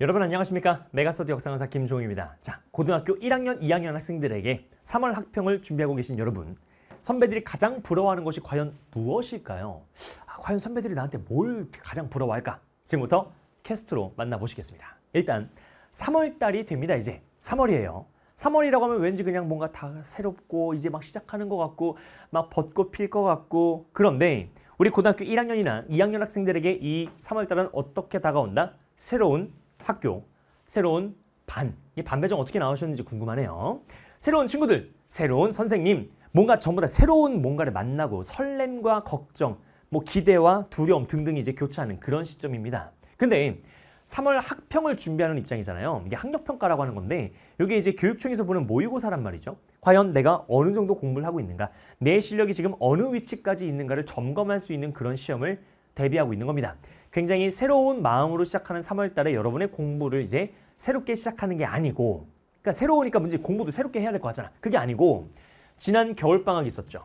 여러분 안녕하십니까? 메가스터디 역사강사 김종입니다. 자, 고등학교 1학년, 2학년 학생들에게 3월 학평을 준비하고 계신 여러분, 선배들이 가장 부러워하는 것이 과연 무엇일까요? 아, 과연 선배들이 나한테 뭘 가장 부러워할까? 지금부터 캐스트로 만나보시겠습니다. 일단 3월 달이 됩니다. 이제 3월이에요. 3월이라고 하면 왠지 그냥 뭔가 다 새롭고 이제 막 시작하는 것 같고 막 벚꽃 필 것 같고 그런데 우리 고등학교 1학년이나 2학년 학생들에게 이 3월달은 어떻게 다가온다? 새로운 학교, 새로운 반, 이 반배정 어떻게 나오셨는지 궁금하네요. 새로운 친구들, 새로운 선생님, 뭔가 전부 다 새로운 뭔가를 만나고 설렘과 걱정, 뭐 기대와 두려움 등등이 이제 교차하는 그런 시점입니다. 근데 3월 학평을 준비하는 입장이잖아요. 이게 학력평가라고 하는 건데 이게 이제 교육청에서 보는 모의고사란 말이죠. 과연 내가 어느 정도 공부를 하고 있는가, 내 실력이 지금 어느 위치까지 있는가를 점검할 수 있는 그런 시험을 대비하고 있는 겁니다. 굉장히 새로운 마음으로 시작하는 3월 달에 여러분의 공부를 이제 새롭게 시작하는 게 아니고 그러니까 새로우니까 문제 공부도 새롭게 해야 될 것 같잖아. 그게 아니고 지난 겨울 방학이 있었죠.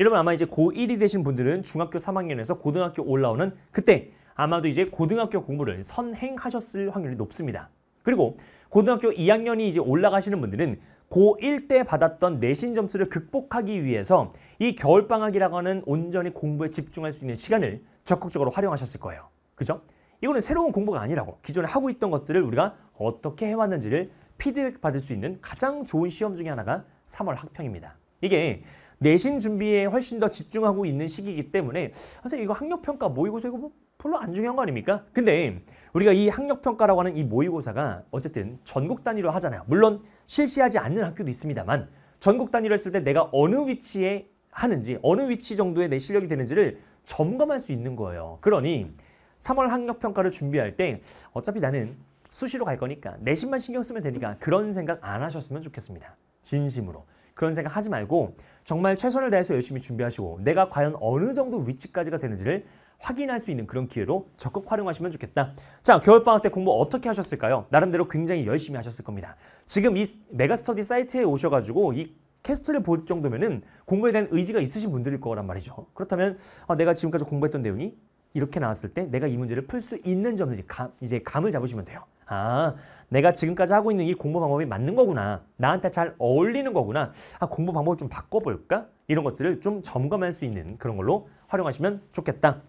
여러분 아마 이제 고1이 되신 분들은 중학교 3학년에서 고등학교 올라오는 그때 아마도 이제 고등학교 공부를 선행하셨을 확률이 높습니다. 그리고 고등학교 2학년이 이제 올라가시는 분들은 고1 때 받았던 내신 점수를 극복하기 위해서 이 겨울방학이라고 하는 온전히 공부에 집중할 수 있는 시간을 적극적으로 활용하셨을 거예요. 그죠? 이거는 새로운 공부가 아니라고 기존에 하고 있던 것들을 우리가 어떻게 해왔는지를 피드백 받을 수 있는 가장 좋은 시험 중에 하나가 3월 학평입니다. 이게 내신 준비에 훨씬 더 집중하고 있는 시기이기 때문에 사실 이거 학력평가 모의고사 이거 뭐 별로 안 중요한 거 아닙니까? 근데 우리가 이 학력평가라고 하는 이 모의고사가 어쨌든 전국 단위로 하잖아요. 물론 실시하지 않는 학교도 있습니다만 전국 단위로 했을 때 내가 어느 위치에 하는지 어느 위치 정도의 내 실력이 되는지를 점검할 수 있는 거예요. 그러니 3월 학력평가를 준비할 때 어차피 나는 수시로 갈 거니까 내신만 신경 쓰면 되니까 그런 생각 안 하셨으면 좋겠습니다. 진심으로. 그런 생각 하지 말고 정말 최선을 다해서 열심히 준비하시고 내가 과연 어느 정도 위치까지가 되는지를 확인할 수 있는 그런 기회로 적극 활용하시면 좋겠다. 자, 겨울방학 때 공부 어떻게 하셨을까요? 나름대로 굉장히 열심히 하셨을 겁니다. 지금 이 메가스터디 사이트에 오셔가지고 이 캐스트를 볼 정도면은 공부에 대한 의지가 있으신 분들일 거란 말이죠. 그렇다면 아, 내가 지금까지 공부했던 내용이 이렇게 나왔을 때 내가 이 문제를 풀 수 있는지 없는지 감, 이제 감을 잡으시면 돼요. 아, 내가 지금까지 하고 있는 이 공부 방법이 맞는 거구나. 나한테 잘 어울리는 거구나. 아, 공부 방법을 좀 바꿔볼까? 이런 것들을 좀 점검할 수 있는 그런 걸로 활용하시면 좋겠다.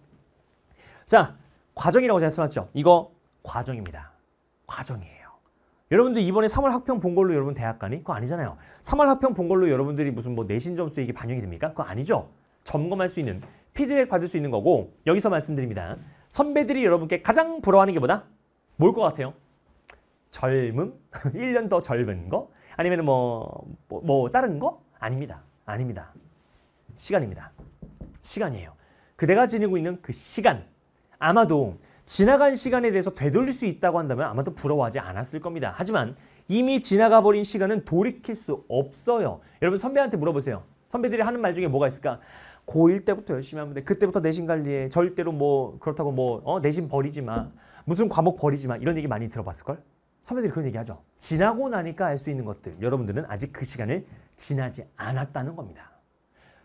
자, 과정이라고 제가 써놨죠. 이거 과정입니다. 과정이에요. 여러분들 이번에 3월 학평 본 걸로 여러분 대학 가니? 그거 아니잖아요. 3월 학평 본 걸로 여러분들이 무슨 뭐 내신 점수에 이게 반영이 됩니까? 그거 아니죠. 점검할 수 있는 피드백 받을 수 있는 거고 여기서 말씀드립니다. 선배들이 여러분께 가장 부러워하는 게 뭐다? 뭘 것 같아요? 젊음? 1년 더 젊은 거? 아니면 뭐, 뭐, 뭐 다른 거? 아닙니다. 아닙니다. 시간입니다. 시간이에요. 그대가 지니고 있는 그 시간. 아마도 지나간 시간에 대해서 되돌릴 수 있다고 한다면 아마도 부러워하지 않았을 겁니다. 하지만 이미 지나가 버린 시간은 돌이킬 수 없어요. 여러분 선배한테 물어보세요. 선배들이 하는 말 중에 뭐가 있을까? 고1 때부터 열심히 하면 돼. 그때부터 내신 관리에 절대로 뭐 그렇다고 뭐 어, 내신 버리지 마. 무슨 과목 버리지 마. 이런 얘기 많이 들어봤을걸? 선배들이 그런 얘기하죠. 지나고 나니까 알 수 있는 것들. 여러분들은 아직 그 시간을 지나지 않았다는 겁니다.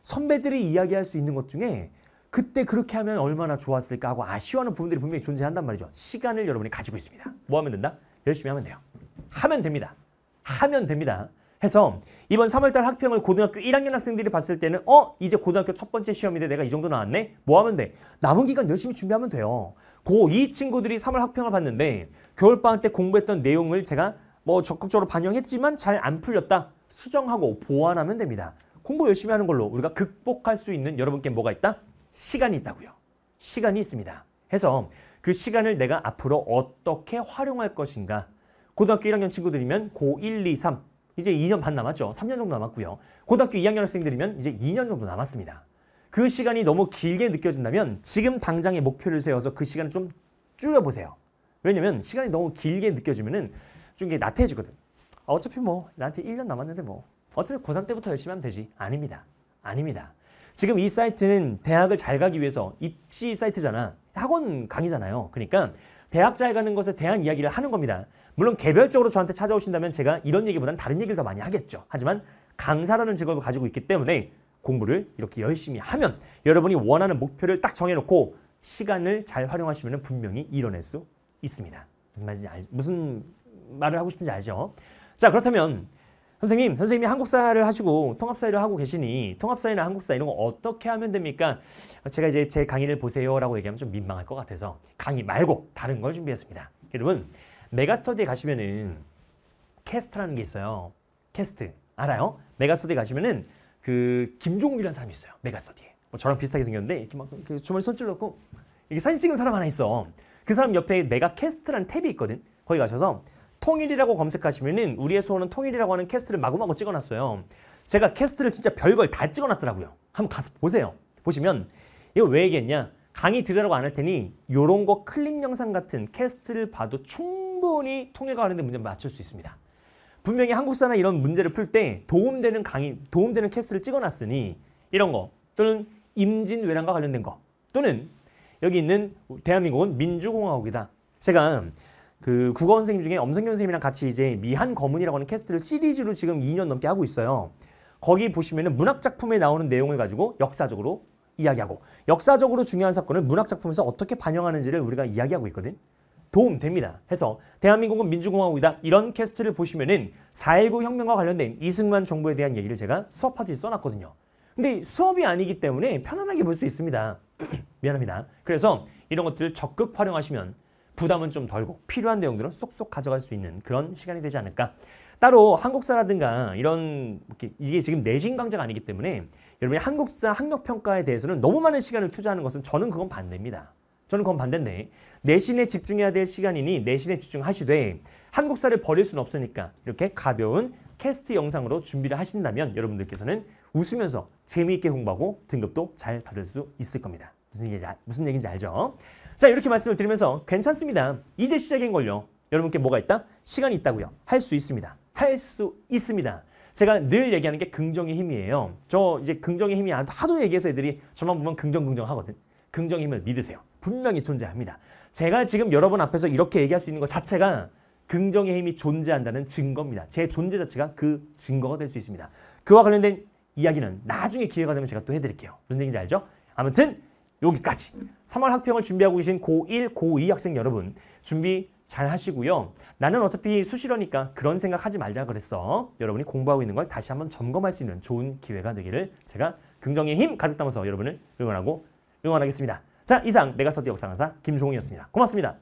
선배들이 이야기할 수 있는 것 중에 그때 그렇게 하면 얼마나 좋았을까 하고 아쉬워하는 부분들이 분명히 존재한단 말이죠. 시간을 여러분이 가지고 있습니다. 뭐 하면 된다? 열심히 하면 돼요. 하면 됩니다. 하면 됩니다. 해서 이번 3월달 학평을 고등학교 1학년 학생들이 봤을 때는 어? 이제 고등학교 첫 번째 시험인데 내가 이 정도 나왔네? 뭐 하면 돼? 남은 기간 열심히 준비하면 돼요. 고 2 친구들이 3월 학평을 봤는데 겨울방학 때 공부했던 내용을 제가 뭐 적극적으로 반영했지만 잘 안 풀렸다. 수정하고 보완하면 됩니다. 공부 열심히 하는 걸로 우리가 극복할 수 있는 여러분께 뭐가 있다? 시간이 있다고요. 시간이 있습니다. 해서 그 시간을 내가 앞으로 어떻게 활용할 것인가. 고등학교 1학년 친구들이면 고1, 2, 3 이제 2년 반 남았죠. 3년 정도 남았고요. 고등학교 2학년 학생들이면 이제 2년 정도 남았습니다. 그 시간이 너무 길게 느껴진다면 지금 당장의 목표를 세워서 그 시간을 좀 줄여보세요. 왜냐면 시간이 너무 길게 느껴지면은 좀 이게 나태해지거든. 아, 어차피 뭐 나한테 1년 남았는데 뭐 어차피 고3 때부터 열심히 하면 되지. 아닙니다. 아닙니다. 지금 이 사이트는 대학을 잘 가기 위해서 입시 사이트잖아. 학원 강의잖아요. 그러니까 대학자에 가는 것에 대한 이야기를 하는 겁니다. 물론 개별적으로 저한테 찾아오신다면 제가 이런 얘기보다는 다른 얘기를 더 많이 하겠죠. 하지만 강사라는 직업을 가지고 있기 때문에 공부를 이렇게 열심히 하면 여러분이 원하는 목표를 딱 정해놓고 시간을 잘 활용하시면 분명히 이뤄낼 수 있습니다. 무슨 말인지 알, 무슨 말을 하고 싶은지 알죠? 자 그렇다면 선생님, 선생님이 한국사를 하시고 통합사를 회 하고 계시니 통합사회나 한국사 이런 거 어떻게 하면 됩니까? 제가 이제 제 강의를 보세요라고 얘기하면 좀 민망할 것 같아서 강의 말고 다른 걸 준비했습니다. 여러분, 메가스터디에 가시면은 캐스트라는 게 있어요. 캐스트. 알아요? 메가스터디에 가시면은 그 김종욱이라는 사람이 있어요. 메가스터디에. 뭐 저랑 비슷하게 생겼는데 이렇게 막 이렇게 주머니 손질 넣고 이게 렇 사진 찍은 사람 하나 있어. 그 사람 옆에 메가캐스트라는 탭이 있거든. 거기 가셔서 통일이라고 검색하시면은 우리의 소원은 통일이라고 하는 캐스트를 마구마구 찍어놨어요. 제가 캐스트를 진짜 별걸 다 찍어놨더라고요. 한번 가서 보세요. 보시면 이거 왜 얘기했냐? 강의 들으라고 안 할 테니 요런 거 클립 영상 같은 캐스트를 봐도 충분히 통일과 관련된 문제 맞출 수 있습니다. 분명히 한국사나 이런 문제를 풀 때 도움되는 강의, 도움되는 캐스트를 찍어놨으니 이런 거 또는 임진왜란과 관련된 거 또는 여기 있는 대한민국은 민주공화국이다. 제가 그 국어 선생님 중에 엄성균 선생님이랑 같이 이제 미한 거문이라고 하는 캐스트를 시리즈로 지금 2년 넘게 하고 있어요. 거기 보시면은 문학 작품에 나오는 내용을 가지고 역사적으로 이야기하고 역사적으로 중요한 사건을 문학 작품에서 어떻게 반영하는지를 우리가 이야기하고 있거든. 도움 됩니다. 해서 대한민국은 민주공화국이다. 이런 캐스트를 보시면은 4.19 혁명과 관련된 이승만 정부에 대한 얘기를 제가 수업 파트에 써놨거든요. 근데 수업이 아니기 때문에 편안하게 볼 수 있습니다. 미안합니다. 그래서 이런 것들을 적극 활용하시면 부담은 좀 덜고 필요한 내용들은 쏙쏙 가져갈 수 있는 그런 시간이 되지 않을까. 따로 한국사라든가 이런 이게 지금 내신 강좌가 아니기 때문에 여러분이 한국사 학력 평가에 대해서는 너무 많은 시간을 투자하는 것은 저는 그건 반대입니다. 저는 그건 반대인데 내신에 집중해야 될 시간이니 내신에 집중하시되 한국사를 버릴 순 없으니까 이렇게 가벼운 캐스트 영상으로 준비를 하신다면 여러분들께서는 웃으면서 재미있게 공부하고 등급도 잘 받을 수 있을 겁니다. 무슨 얘기 무슨 얘기인지 알죠? 자 이렇게 말씀을 드리면서 괜찮습니다. 이제 시작인걸요. 여러분께 뭐가 있다? 시간이 있다고요. 할 수 있습니다. 할 수 있습니다. 제가 늘 얘기하는 게 긍정의 힘이에요. 저 이제 긍정의 힘이 하도 얘기해서 애들이 저만 보면 긍정 긍정 하거든. 긍정의 힘을 믿으세요. 분명히 존재합니다. 제가 지금 여러분 앞에서 이렇게 얘기할 수 있는 것 자체가 긍정의 힘이 존재한다는 증거입니다. 제 존재 자체가 그 증거가 될 수 있습니다. 그와 관련된 이야기는 나중에 기회가 되면 제가 또 해드릴게요. 무슨 얘기인지 알죠? 아무튼 여기까지. 3월 학평을 준비하고 계신 고1, 고2 학생 여러분 준비 잘 하시고요. 나는 어차피 수시러니까 그런 생각하지 말자 그랬어. 여러분이 공부하고 있는 걸 다시 한번 점검할 수 있는 좋은 기회가 되기를 제가 긍정의 힘 가득 담아서 여러분을 응원하고 응원하겠습니다. 자 이상 메가 서디 역사 강사 김종훈이었습니다. 고맙습니다.